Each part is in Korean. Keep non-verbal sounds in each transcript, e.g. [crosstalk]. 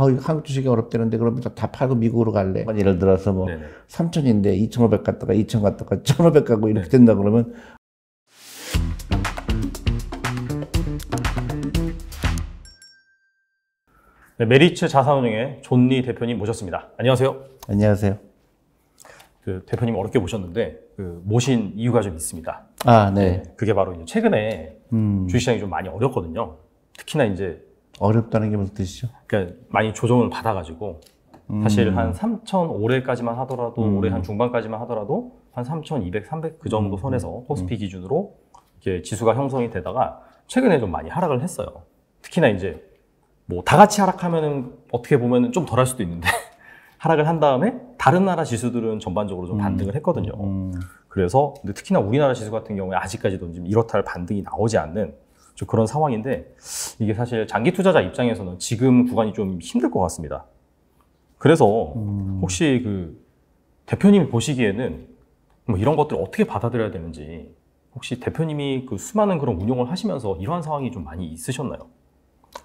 아, 한국 주식이 어렵다는데 그럼다 팔고 미국으로 갈래. 예를 들어서 뭐 3천인데 2,500 갔다가 2천 갔다가 1,500 [laughs] 가고 이렇게 네. 된다 그러면 네, 메리츠 자산운용의 존리 대표님 모셨습니다. 안녕하세요. 안녕하세요. 그 대표님 어렵게 모셨는데 그 모신 이유가 좀 있습니다. 아, 네. 네 그게 바로 이제 최근에 음. 주식시장이 좀 많이 어렵거든요. 특히나 이제 어렵다는 게 무슨 뜻이죠? 그러니까 많이 조정을 받아가지고 음. 사실 한3 0 0 0까지만 하더라도 음. 올해 한 중반까지만 하더라도 한 3,200, 300 그 정도 음. 선에서 코스피 음. 기준으로 이렇게 지수가 형성이 되다가 최근에 좀 많이 하락을 했어요. 특히나 이제 뭐 다 같이 하락하면은 어떻게 보면은 좀 덜할 수도 있는데 [laughs] 하락을 한 다음에 다른 나라 지수들은 전반적으로 좀 음. 반등을 했거든요. 음. 그래서 근데 특히나 우리나라 지수 같은 경우에 아직까지도 좀 이렇다 할 반등이 나오지 않는 좀 그런 상황인데 이게 사실 장기 투자자 입장에서는 지금 구간이 좀 힘들 것 같습니다. 그래서 음. 혹시 그 대표님이 보시기에는 뭐 이런 것들을 어떻게 받아들여야 되는지 혹시 대표님이 그 수많은 그런 운영을 하시면서 이러한 상황이 좀 많이 있으셨나요?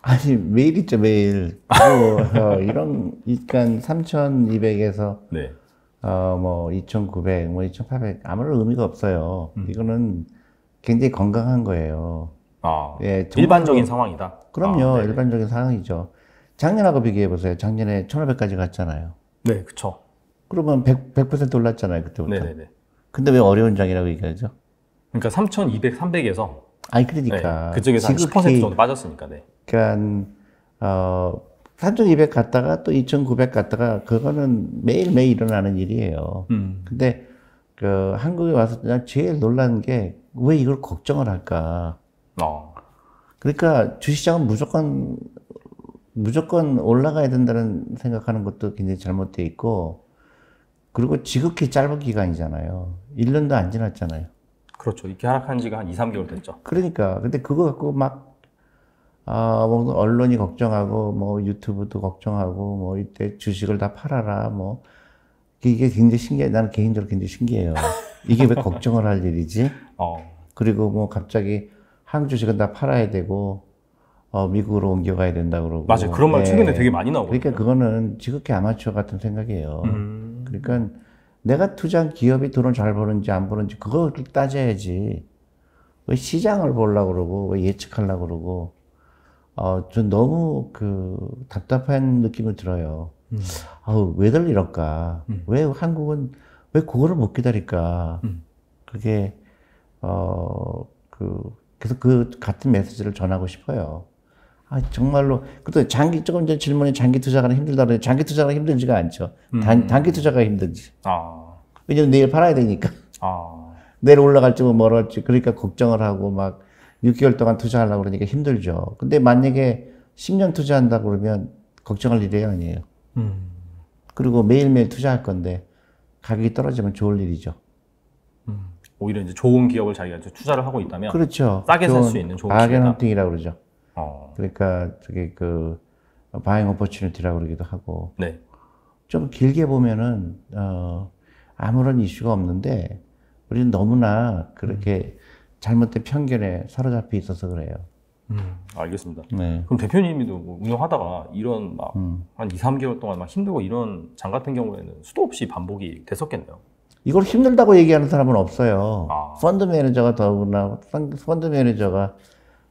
아니 매일 있죠 매일 어, 네. 어, 뭐, 이런 그러니까 3,200에서 네. 어뭐 2,900, 뭐2,800 아무런 의미가 없어요. 음. 이거는 굉장히 건강한 거예요. 아, 예, 일반적인 상황이다. 그럼요, 아, 네. 일반적인 상황이죠. 작년하고 비교해 보세요. 작년에 1,500까지 갔잖아요. 네, 그렇죠. 그러면 100, 100% 올랐잖아요, 그때부터. 네네 네, 네. 근데 왜 어려운 장이라고 얘기하죠? 그러니까 3,200, 300에서 아니 그러니까 네, 그쪽에서 10% 정도 빠졌으니까. 네. 그러니까 어, 3,200 갔다가 또 2,900 갔다가 그거는 매일 매일 일어나는 일이에요. 음. 근데 그 한국에 와서 제일 놀란 게 왜 이걸 걱정을 할까? 어. 그러니까 주식시장은 무조건 무조건 올라가야 된다는 생각하는 것도 굉장히 잘못되어 있고 그리고 지극히 짧은 기간이잖아요. 1년도 안 지났잖아요. 그렇죠. 이렇게 하락한 지가 한 2, 3개월 됐죠. 그러니까. 근데 그거 갖고 막, 아, 뭐, 언론이 걱정하고, 뭐, 유튜브도 걱정하고, 뭐, 이때 주식을 다 팔아라, 뭐. 이게 굉장히 신기해. 나는 개인적으로 굉장히 신기해요. 이게 왜 [laughs] 걱정을 할 일이지? 어. 그리고 뭐, 갑자기 한국 주식은 다 팔아야 되고 어, 미국으로 옮겨가야 된다 그러고 맞아요 그런 말 네. 예. 최근에 되게 많이 나오고 그러니까 그거는 지극히 아마추어 같은 생각이에요 음. 그러니까 내가 투자한 기업이 돈을 잘 버는지 안 버는지 그걸 따져야지 왜 시장을 보려고 그러고 왜 예측하려고 그러고 어, 전 너무 그 답답한 느낌을 들어요 음. 아우 왜들 이럴까 음. 왜 한국은 왜 그거를 못 기다릴까 음. 그게 어그 그래서 그 같은 메시지를 전하고 싶어요. 아, 정말로. 그래도 장기, 조금 전 질문에 장기 투자가 힘들다 그러는데 장기 투자가 힘들지가 않죠. 단, 음. 단기 투자가 힘든지. 아. 왜냐면 내일 팔아야 되니까. 아. 내일 올라갈지 뭐 멀었지. 그러니까 걱정을 하고 막 6개월 동안 투자하려고 그러니까 힘들죠. 근데 만약에 10년 투자한다 그러면 걱정할 일이 아니에요. 음. 그리고 매일매일 투자할 건데 가격이 떨어지면 좋을 일이죠. 오히려 이제 좋은 기업을 자기가 투자를 하고 있다면 그렇죠. 싸게 살 수 있는 좋은 바겐 헌팅이라고 그러죠. 어. 그러니까 저게 그 바잉 오퍼튜니티라고 그러기도 하고 네. 좀 길게 보면은 어 아무런 이슈가 없는데 우리는 너무나 그렇게 음. 잘못된 편견에 사로잡혀 있어서 그래요. 음, 알겠습니다. 네. 그럼 대표님도 뭐 운영하다가 이런 막한 음. 2, 3개월 동안 막 힘들고 이런 장 같은 경우에는 수도 없이 반복이 됐었겠네요. 이걸 힘들다고 얘기하는 사람은 없어요. 아. 펀드 매니저가 더구나 펀드 매니저가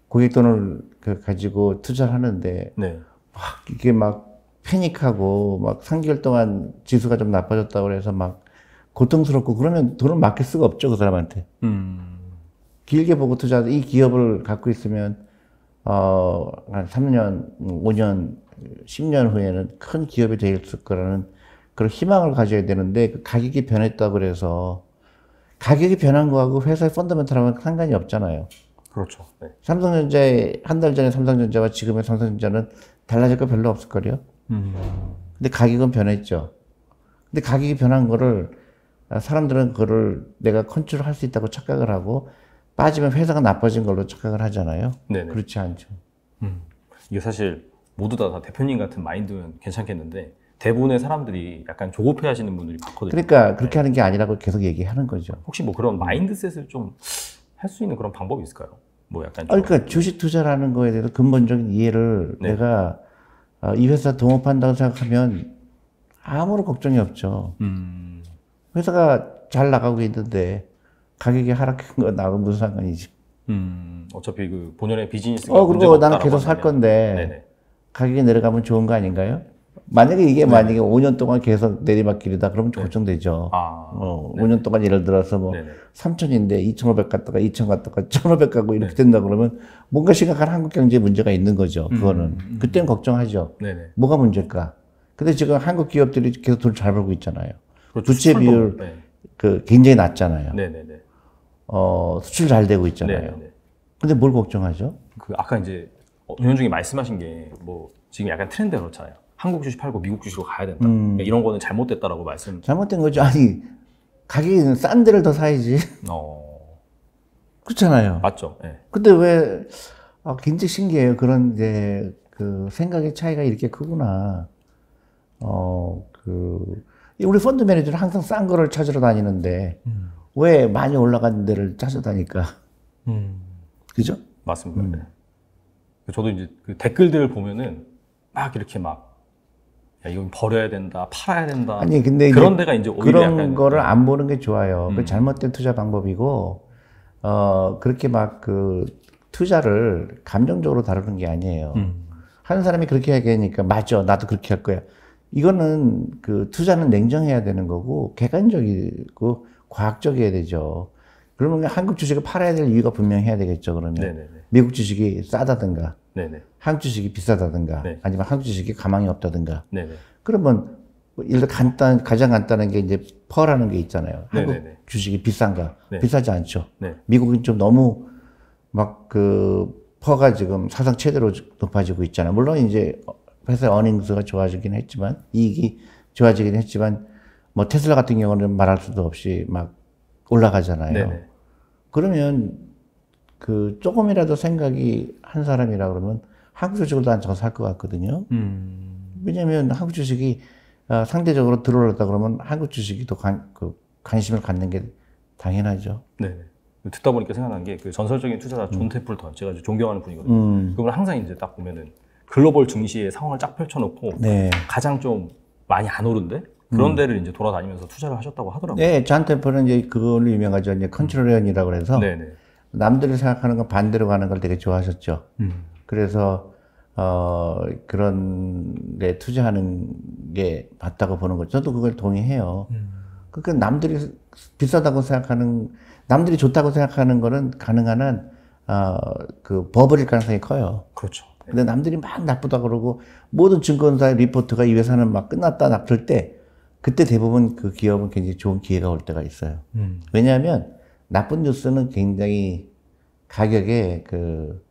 고객 돈을 그 가지고 투자를 하는데 네. 막 이게 막 패닉하고 막 3개월 동안 지수가 좀 나빠졌다고 그래서 막 고통스럽고 그러면 돈을 맡길 수가 없죠 그 사람한테. 음. 길게 보고 투자해서 이 기업을 갖고 있으면 어한 3년, 5년, 10년 후에는 큰 기업이 될 거라는 그런 희망을 가져야 되는데 그 가격이 변했다고 그래서 가격이 변한 거하고 회사의 펀더멘털하고는 상관이 없잖아요. 그렇죠. 네. 삼성전자의 한 달 전에 삼성전자와 지금의 삼성전자는 달라질 거 별로 없을 거요 음. 근데 가격은 변했죠. 근데 가격이 변한 거를 아, 사람들은 그거를 내가 컨트롤할 수 있다고 착각을 하고 빠지면 회사가 나빠진 걸로 착각을 하잖아요. 네 그렇지 않죠. 음. 이게 사실 모두 다, 다 대표님 같은 마인드는 괜찮겠는데 대부분의 사람들이 약간 조급해 하시는 분들이 많거든요. 그러니까 네. 그렇게 하는 게 아니라고 계속 얘기하는 거죠. 혹시 뭐 그런 마인드셋을 좀 할 수 있는 그런 방법이 있을까요? 뭐 약간 아, 그러니까 주식 투자라는 거에 대해서 근본적인 이해를 네. 내가 아, 이 회사 동업한다고 생각하면 아무런 걱정이 없죠. 음... 회사가 잘 나가고 있는데 가격이 하락한 건 나하고 무슨 상관이지? 음, 어차피 그 본연의 비즈니스가 어 그리고 나는 계속 살 건데 네네. 가격이 내려가면 좋은 거 아닌가요? 만약에 이게 네. 만약에 5년 동안 계속 내리막길이다 그러면 네. 걱정되죠. 아, 어, 5년 동안 예를 들어서 뭐네 3천인데 2,500 갔다가 2천 갔다가 1,500 [laughs] 가고 이렇게 된다 그러면 뭔가 심각한 한국 경제 문제가 있는 거죠. 음, 그거는 음, 음. 그때는 걱정하죠. 네네. 뭐가 문제일까? 근데 지금 한국 기업들이 계속 돈잘 벌고 있잖아요. 그렇죠. 부채 비율 네. 그 굉장히 낮잖아요. 네네네. 어 수출 잘 되고 있잖아요. 네네. 근데 뭘 걱정하죠? 그 아까 이제 의원 어, 중에 말씀하신 게 뭐 지금 약간 트렌드가 그렇잖아요. 한국 주식 팔고 미국 주식으로 가야 된다. 음. 그러니까 이런 거는 잘못됐다라고 말씀. 잘못된 거죠. 아니 가격이 싼 데를 더 사야지. [laughs] 어. 그렇잖아요. 맞죠. 네. 근데 왜 아, 굉장히 신기해요. 그런 이제 그 생각의 차이가 이렇게 크구나. 어, 그 우리 펀드 매니저는 항상 싼 거를 찾으러 다니는데 음. 왜 많이 올라간 데를 찾아다니까? 음. 그죠? 맞습니다. 음. 네. 저도 이제 그 댓글들을 보면은 막 이렇게 막 야, 이건 버려야 된다, 팔아야 된다. 아니 근데 그런 데가 이제 오히려 그런 거를 네. 안 보는 게 좋아요. 그 음. 그 잘못된 투자 방법이고 어 그렇게 막 그 투자를 감정적으로 다루는 게 아니에요. 음. 하는 사람이 그렇게 얘기하니까 맞죠, 나도 그렇게 할 거야. 이거는 그 투자는 냉정해야 되는 거고 객관적이고 과학적이어야 되죠. 그러면 한국 주식을 팔아야 될 이유가 분명해야 되겠죠. 그러면 네네네. 네, 네. 미국 주식이 싸다든가 네네. 한국 주식이 비싸다든가 네. 아니면 한국 주식이 가망이 없다든가 네네. 그러면 뭐 예를 들어 간단 가장 간단한 게 이제 퍼라는 게 있잖아요. 한국 네네네. 주식이 비싼가? 네. 비싸지 않죠. 네. 미국은 좀 너무 막 그 퍼가 지금 사상 최대로 높아지고 있잖아요. 물론 이제 회사 어닝스가 좋아지긴 했지만 이익이 좋아지긴 했지만 뭐 테슬라 같은 경우는 말할 수도 없이 막 올라가잖아요. 네네. 그러면 그 조금이라도 생각이 한 사람이라 그러면 한국 주식을 난저 살것 같거든요. 음. 왜냐면 한국 주식이 아, 상대적으로 들어올랐다 그러면 한국 주식이 더 관, 그 관심을 갖는 게 당연하죠. 네. 듣다 보니까 생각난 게 그 전설적인 투자자 존 테플턴 음. 제가 존경하는 분이거든요. 음. 그분 항상 이제 딱 보면은 글로벌 증시의 상황을 쫙 펼쳐놓고 네. 가장 좀 많이 안 오른데 그런 음. 데를 이제 돌아다니면서 투자를 하셨다고 하더라고요. 네, 존 테플은 이제 그걸로 유명하죠. 이제 컨트롤리언이라고 해서 네 남들을 생각하는 건 반대로 가는 걸 되게 좋아하셨죠. 음. 그래서 어, 그런 데 투자하는 게 맞다고 보는 거죠. 저도 그걸 동의해요. 음. 그러니까 남들이 비싸다고 생각하는, 남들이 좋다고 생각하는 거는 가능한 한, 어, 그 버블일 가능성이 커요. 그렇죠. 근데 남들이 막 나쁘다 그러고 모든 증권사의 리포트가 이 회사는 막 끝났다 나쁠 때 그때 대부분 그 기업은 굉장히 좋은 기회가 올 때가 있어요. 음. 왜냐하면 나쁜 뉴스는 굉장히 가격에 그,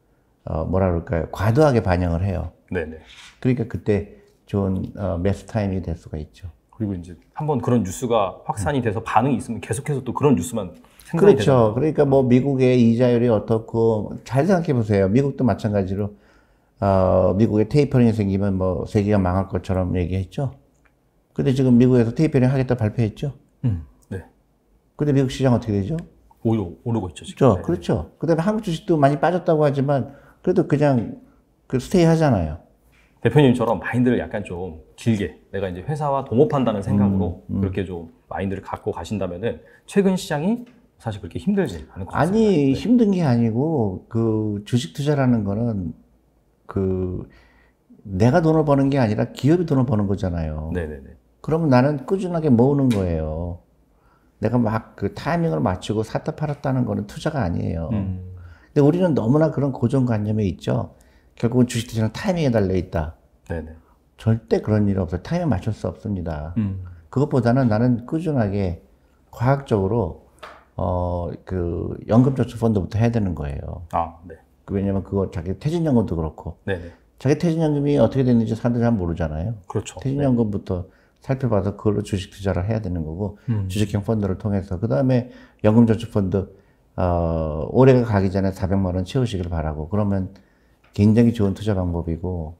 어, 뭐라 그럴까요? 과도하게 반영을 해요. 네네. 그러니까 그때 좋은 어, 매스 타임이 될 수가 있죠. 그리고 이제 한번 그런 뉴스가 확산이 음. 돼서 반응이 있으면 계속해서 또 그런 뉴스만 그렇죠. 되잖아요. 그러니까 뭐 미국의 이자율이 어떻고 잘 생각해 보세요. 미국도 마찬가지로 어, 미국에 테이퍼링이 생기면 뭐 세계가 망할 것처럼 얘기했죠. 근데 지금 미국에서 테이퍼링 하겠다 발표했죠. 음, 네. 근데 미국 시장 어떻게 되죠? 오히 오르고 있죠. 지금. 그렇죠. 네. 그렇죠. 그다음에 한국 주식도 많이 빠졌다고 하지만 그래도 그냥 그 스테이 하잖아요. 대표님처럼 마인드를 약간 좀 길게 내가 이제 회사와 동업한다는 생각으로 음, 음. 그렇게 좀 마인드를 갖고 가신다면은 최근 시장이 사실 그렇게 힘들지 않을 것 같습니다. 아니 네. 힘든 게 아니고 그 주식 투자라는 거는 그 내가 돈을 버는 게 아니라 기업이 돈을 버는 거잖아요. 네네네. 그러면 나는 꾸준하게 모으는 거예요. 내가 막 그 타이밍을 맞추고 샀다 팔았다는 거는 투자가 아니에요. 음. 근데 우리는 너무나 그런 고정관념에 있죠. 결국은 주식 투자는 타이밍에 달려 있다. 네네. 절대 그런 일 없어요. 타이밍 맞출 수 없습니다. 음. 그것보다는 나는 꾸준하게 과학적으로 어 그 연금저축펀드부터 해야 되는 거예요. 아, 네. 그 왜냐면 그거 자기 퇴직연금도 그렇고. 네네. 자기 퇴직연금이 어떻게 됐는지 사람들이 잘 모르잖아요. 그렇죠. 퇴직연금부터 네. 살펴봐서 그걸로 주식 투자를 해야 되는 거고 음. 주식형 펀드를 통해서 그 다음에 연금저축펀드 어, 올해가 가기 전에 400만 원 채우시길 바라고 그러면 굉장히 좋은 투자 방법이고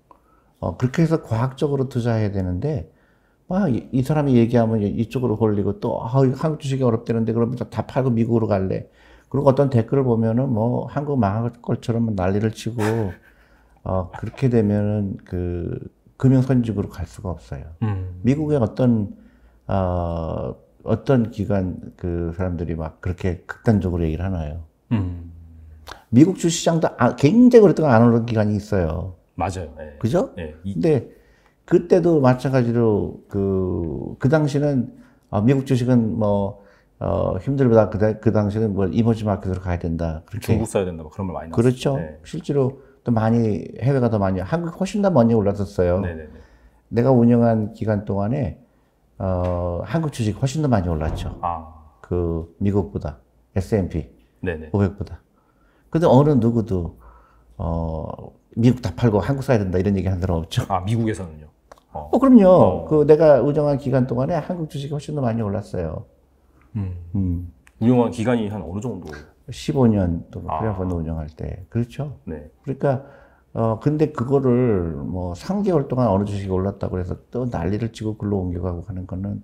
어, 그렇게 해서 과학적으로 투자해야 되는데 막이이 아, 사람이 얘기하면 이쪽으로 홀리고 또 아, 한국 주식이 어렵다는데 그러면 다 팔고 미국으로 갈래 그리고 어떤 댓글을 보면은 뭐 한국 망할 것처럼 난리를 치고 어, 그렇게 되면은 그 금융선진국으로 갈 수가 없어요. 음. 미국의 어떤 어, 어떤 기관 그 사람들이 막 그렇게 극단적으로 얘기를 하나요? 음. 미국 주시장도 아, 굉장히 오랫동안 안 오른 기간이 있어요. 맞아요. 네. 그죠? 네. 근데 그때도 마찬가지로 그, 그 당시는 어, 미국 주식은 뭐, 어, 힘들다. 보 그, 그 당시는 뭐 이머지 마켓으로 가야 된다. 그렇게. 중국 써야 된다. 뭐 그런 말 많이 나왔어 그렇죠. 네. 실제로 또 많이 해외가 더 많이 한국 훨씬 더 많이 올랐었어요. 네네. 내가 운영한 기간 동안에 어, 한국 주식 훨씬 더 많이 올랐죠. 아. 그 미국보다 S&P 네네. 500보다. 근데 어느 누구도 어, 미국 다 팔고 한국 사야 된다 이런 얘기 한 사람 없죠. 아 미국에서는요. 어, 어 그럼요. 어. 그 내가 운영한 기간 동안에 한국 주식이 훨씬 더 많이 올랐어요. 음. 음. 운영한 기간이 한 어느 정도? 15년 또 프리아펀드 아. 운영할 때 그렇죠. 네. 그러니까 어 근데 그거를 뭐 3개월 동안 어느 주식이 올랐다고 해서 또 난리를 치고 글로 옮겨가고 하는 거는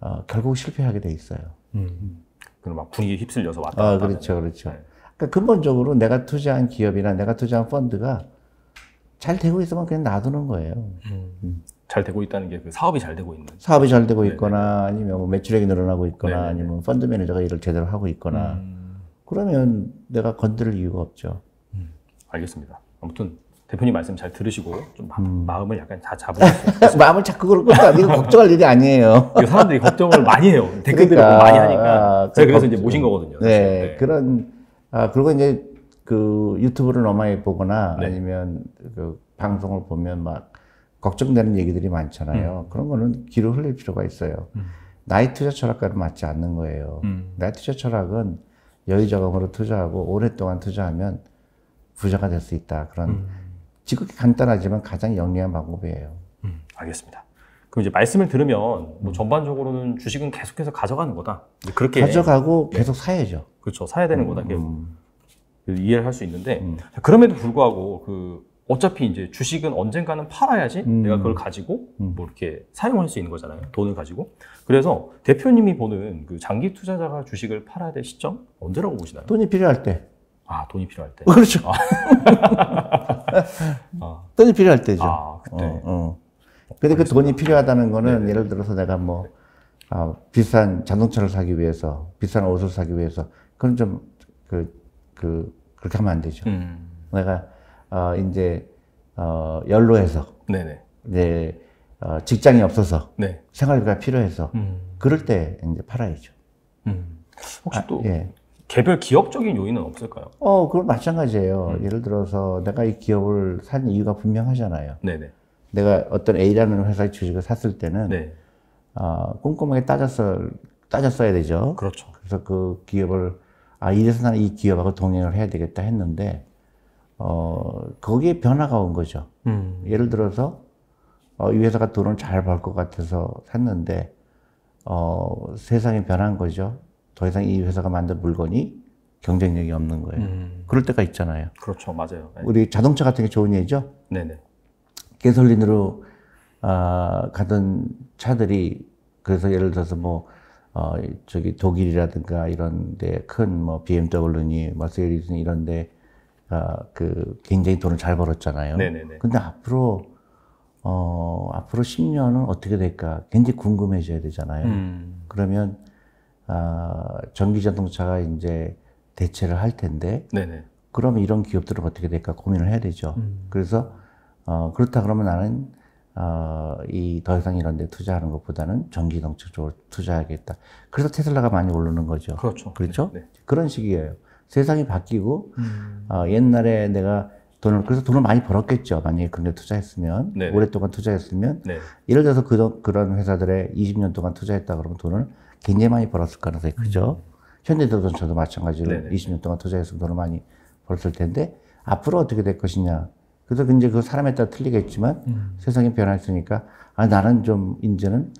어, 결국 실패하게 돼 있어요. 음. 그럼 막 분위기 휩쓸려서 왔다 아, 갔다. 아, 그렇죠, 그렇죠. 네. 그러니까 근본적으로 내가 투자한 기업이나 내가 투자한 펀드가 잘 되고 있으면 그냥 놔두는 거예요. 음. 음. 잘 되고 있다는 게 그 사업이 잘 되고 있는. 사업이 잘 되고 네, 네. 있거나 네네. 아니면 뭐 매출액이 늘어나고 있거나 네네 네, 아니면 펀드 매니저가 일을 제대로 하고 있거나. 음. 그러면 내가 건드릴 이유가 없죠. 음, 알겠습니다. 아무튼 대표님 말씀 잘 들으시고 좀 마, 음. 음을 약간 다 잡으시고 [laughs] 마음을 자꾸 그런 것도 아니고 걱정할 일이 아니에요. 사람들이 걱정을 많이 해요. 댓글들을 그러니까, 많이 하니까 아, 제가 그래서 걱정. 그렇죠. 이제 모신 거거든요. 네, 네. 그런 아 그리고 이제 그 유튜브를 너무 보거나 네. 아니면 그 방송을 보면 막 걱정되는 얘기들이 많잖아요. 음. 그런 거는 귀를 흘릴 필요가 있어요. 음. 나이 투자 철학과는 맞지 않는 거예요. 음. 나이 투자 철학은 여유자금으로 투자하고 오랫동안 투자하면 부자가 될 수 있다. 그런 음. 지극히 간단하지만 가장 영리한 방법이에요. 음, 알겠습니다. 그럼 이제 말씀을 들으면 뭐 음. 전반적으로는 주식은 계속해서 가져가는 거다. 그렇게 가져가고 예. 계속 사야죠. 그렇죠. 사야 되는 거다. 음, 음. 이해를 할 수 있는데 그럼에도 불구하고 그 어차피 이제 주식은 언젠가는 팔아야지 음. 내가 그걸 가지고 음. 뭐 이렇게 사용할 수 있는 거잖아요. 돈을 가지고. 그래서 대표님이 보는 그 장기 투자자가 주식을 팔아야 될 시점 언제라고 보시나요? 돈이 필요할 때. 아, 돈이 필요할 때. 어, 그렇죠. 아. [laughs] 아. 돈이 필요할 때죠. 아, 그때. 어, 어. 근데 그 돈이 필요하다는 거는 네네. 예를 들어서 내가 뭐 아, 비싼 자동차를 사기 위해서, 비싼 옷을 사기 위해서 그건 좀 그, 그, 그렇게 하면 안 되죠. 음. 내가 어, 이제 어, 연로해서 네네. 이제 어, 직장이 없어서 네. 생활비가 필요해서 음. 그럴 때 이제 팔아야죠. 음. 혹시 아, 예. 개별 기업적인 요인은 없을까요? 어, 그건 마찬가지예요. 음. 예를 들어서 내가 이 기업을 산 이유가 분명하잖아요. 네네. 내가 어떤 A라는 회사의 주식을 샀을 때는 네. 어, 꼼꼼하게 따져서 따졌어야 되죠. 그렇죠. 그래서 그 기업을 아 이래서 나는 이 기업하고 동행을 해야 되겠다 했는데 어, 거기에 변화가 온 거죠. 음. 예를 들어서, 어, 이 회사가 돈을 잘 벌 것 같아서 샀는데, 어, 세상이 변한 거죠. 더 이상 이 회사가 만든 물건이 경쟁력이 없는 거예요. 음. 그럴 때가 있잖아요. 그렇죠. 맞아요. 네. 우리 자동차 같은 게 좋은 예죠? 네네. 개솔린으로, 어, 가던 차들이, 그래서 예를 들어서 뭐, 어, 저기 독일이라든가 이런 데 큰 뭐 BMW니 머세디스니 이런 데 아, 그 굉장히 돈을 잘 벌었잖아요. 네네네. 근데 앞으로 어 앞으로 10년은 어떻게 될까 굉장히 궁금해져야 되잖아요. 음. 그러면 아 전기 자동차가 이제 대체를 할 텐데 네네. 그러면 이런 기업들은 어떻게 될까 고민을 해야 되죠. 음. 그래서 어 그렇다 그러면 나는 어, 이 더 이상 이런 데 투자하는 것보다는 전기동차 쪽으로 투자하겠다. 그래서 테슬라가 많이 오르는 거죠. 그렇죠. 그렇죠? 네, 네. 그런 식이에요. 세상이 바뀌고 음. 어, 옛날에 내가 돈을 그래서 돈을 많이 벌었겠죠. 만약에 그런 데 투자했으면 네네. 오랫동안 투자했으면 네네. 예를 들어서 그, 그런 회사들에 20년 동안 투자했다 그러면 돈을 굉장히 많이 벌었을 가능성이 크죠. 음. 현대자동차도 마찬가지로 네네. 20년 동안 투자해서 돈을 많이 벌었을 텐데 앞으로 어떻게 될 것이냐. 그래서 이제 그 사람에 따라 틀리겠지만 음. 세상이 변했으니까아 나는 좀 이제는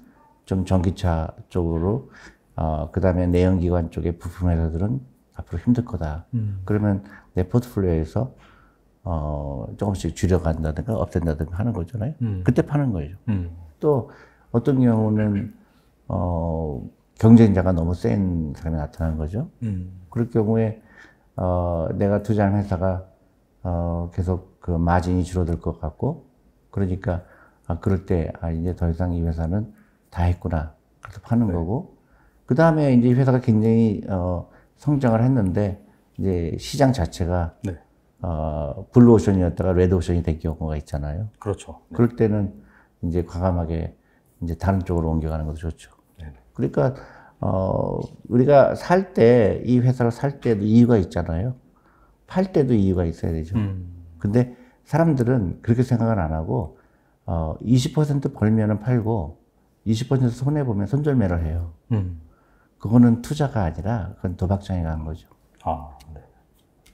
좀 전기차 쪽으로 어 그다음에 내연기관 쪽의 부품 회사들은 앞으로 힘들 거다. 음. 그러면 내 포트폴리오에서 어, 조금씩 줄여간다든가 없앤다든가 하는 거잖아요. 음. 그때 파는 거예요. 음. 또 어떤 경우는 어, 경쟁자가 너무 센 사람이 나타난 거죠. 음. 그럴 경우에 어, 내가 투자한 회사가 어, 계속 그 마진이 줄어들 것 같고 그러니까 아, 그럴 때 아, 이제 더 이상 이 회사는 다 했구나. 그래서 파는 네. 거고 그 다음에 이제 이 회사가 굉장히 어, 성장을 했는데 이제 시장 자체가 네. 어, 블루오션이었다가 레드오션이 된 경우가 있잖아요. 그렇죠. 네. 그럴 때는 이제 과감하게 이제 다른 쪽으로 옮겨가는 것도 좋죠. 네 그러니까 어, 우리가 살 때 이 회사를 살 때도 이유가 있잖아요. 팔 때도 이유가 있어야 되죠. 음. 근데 사람들은 그렇게 생각은 안 하고 어, 20% 벌면은 팔고 20% 손해 보면 손절매를 해요. 음. 그거는 투자가 아니라 그건 도박장에 간 거죠. 아, 네.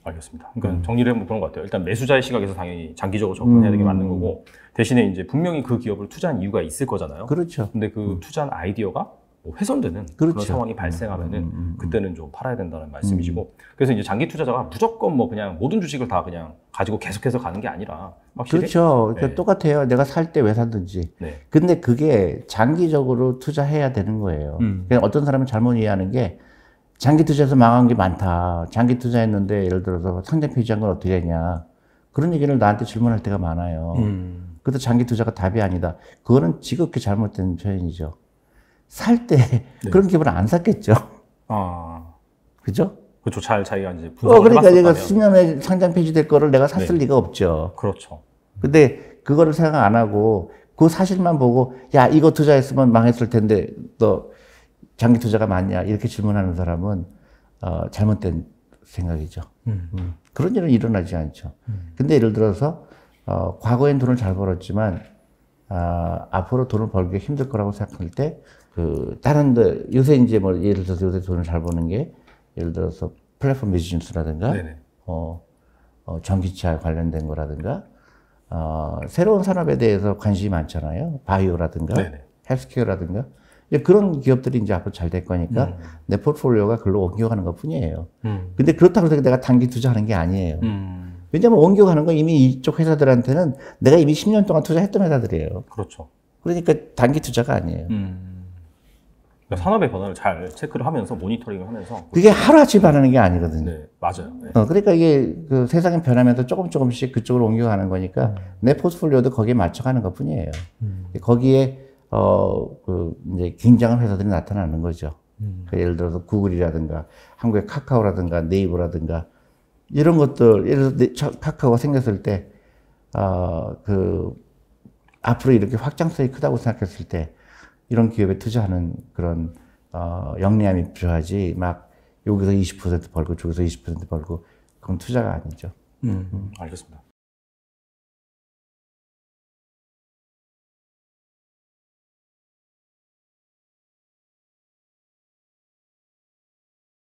알겠습니다. 그러니까 음. 정리를 해보면 그런 것 같아요. 일단 매수자의 시각에서 당연히 장기적으로 접근해야 되는 게 맞는 음. 거고 대신에 이제 분명히 그 기업을 투자한 이유가 있을 거잖아요. 그렇죠. 근데 그 음. 투자한 아이디어가 뭐 훼손되는 그렇죠. 그런 상황이 발생하면은 그때는 좀 팔아야 된다는 말씀이시고 그래서 이제 장기 투자자가 무조건 뭐 그냥 모든 주식을 다 그냥 가지고 계속해서 가는 게 아니라 확실히 그렇죠. 그러니까 네. 똑같아요. 내가 살 때 왜 샀든지. 네. 근데 그게 장기적으로 투자해야 되는 거예요. 음. 그냥 어떤 사람은 잘못 이해하는 게 장기 투자에서 망한 게 많다. 장기 투자했는데 예를 들어서 상장 폐지한 건 어떻게 되냐. 그런 얘기를 나한테 질문할 때가 많아요. 음. 그래도 장기 투자가 답이 아니다. 그거는 지극히 잘못된 표현이죠. 살때 [laughs] 네. 그런 기분은안 샀겠죠. 아. 그죠? 그렇잘 자기가 이제 어, 분석을 어, 그러니까 내가 수년에 상장 폐지될 거를 내가 샀을 네. 리가 없죠. 그렇죠. 근데 그거를 생각 안 하고 그 사실만 보고 야, 이거 투자했으면 망했을 텐데 너 장기 투자가 맞냐 이렇게 질문하는 사람은 어, 잘못된 생각이죠. 음. 음. 그런 일은 일어나지 않죠. 음. 근데 예를 들어서 어, 과거엔 돈을 잘 벌었지만 아, 앞으로 돈을 벌기 가 힘들 거라고 생각할 때 그 다른 데 요새 이제 뭐 예를 들어서 요새 돈을 잘 버는 게 예를 들어서 플랫폼 비즈니스라든가 어, 어, 전기차 관련된 거라든가 어, 새로운 산업에 대해서 관심이 많잖아요. 바이오라든가 네네. 헬스케어라든가 그런 기업들이 이제 앞으로 잘 될 거니까 음. 내 포트폴리오가 글로 옮겨가는 것 뿐이에요. 음. 근데 그렇다고 해서 내가 단기 투자하는 게 아니에요. 음. 왜냐하면 옮겨가는 건 이미 이쪽 회사들한테는 내가 이미 10년 동안 투자했던 회사들이에요. 그렇죠. 그러니까 단기 투자가 아니에요. 그 산업의 변화를 잘 체크를 하면서 모니터링을 하면서 그게 하루아침에 하는게 아니거든요. 네, 맞아요. 네. 어, 그러니까 이게 그 세상이 변하면서 조금 조금씩 그쪽으로 옮겨가는 거니까 음. 내 포트폴리오도 거기에 맞춰가는 것 뿐이에요. 음. 거기에 어, 그 이제 굉장한 회사들이 나타나는 거죠. 음. 그 예를 들어서 구글이라든가 한국의 카카오라든가 네이버라든가 이런 것들 예를 들어 서 네, 카카오가 생겼을 때 어, 그 앞으로 이렇게 확장성이 크다고 생각했을 때 이런 기업에 투자하는 그런 어, 영리함이 필요하지 막 여기서 20% 벌고 저기서 20% 벌고 그건 투자가 아니죠. 음, 음. 알겠습니다.